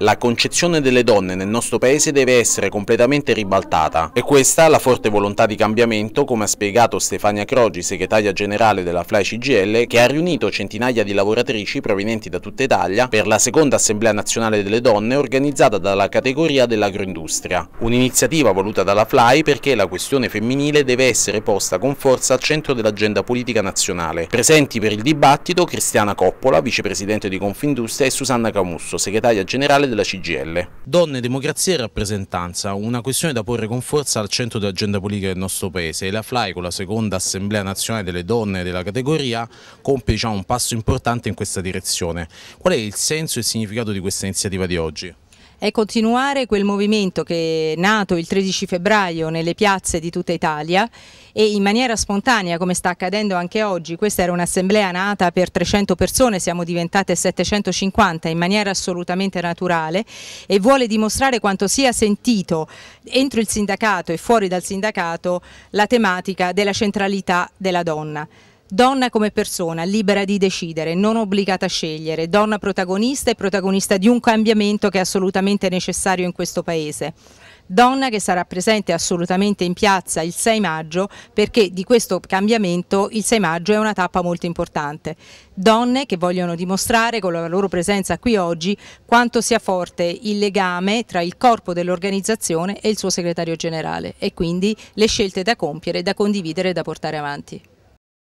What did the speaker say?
La concezione delle donne nel nostro paese deve essere completamente ribaltata e questa la forte volontà di cambiamento, come ha spiegato Stefania Crogi, segretaria generale della Fly CGL, che ha riunito centinaia di lavoratrici provenienti da tutta Italia per la seconda assemblea nazionale delle donne organizzata dalla categoria dell'agroindustria. Un'iniziativa voluta dalla Fly perché la questione femminile deve essere posta con forza al centro dell'agenda politica nazionale. Presenti per il dibattito Cristiana Coppola, vicepresidente di Confindustria, e Susanna Camusso, segretaria generale Nazionale della CGL. Donne, democrazia e rappresentanza, una questione da porre con forza al centro dell'agenda politica del nostro Paese e la FLAI con la seconda Assemblea Nazionale delle Donne della categoria compie diciamo, un passo importante in questa direzione. Qual è il senso e il significato di questa iniziativa di oggi? è continuare quel movimento che è nato il 13 febbraio nelle piazze di tutta Italia e in maniera spontanea come sta accadendo anche oggi, questa era un'assemblea nata per 300 persone, siamo diventate 750 in maniera assolutamente naturale e vuole dimostrare quanto sia sentito entro il sindacato e fuori dal sindacato la tematica della centralità della donna. Donna come persona, libera di decidere, non obbligata a scegliere, donna protagonista e protagonista di un cambiamento che è assolutamente necessario in questo Paese. Donna che sarà presente assolutamente in piazza il 6 maggio perché di questo cambiamento il 6 maggio è una tappa molto importante. Donne che vogliono dimostrare con la loro presenza qui oggi quanto sia forte il legame tra il corpo dell'organizzazione e il suo segretario generale e quindi le scelte da compiere, da condividere e da portare avanti.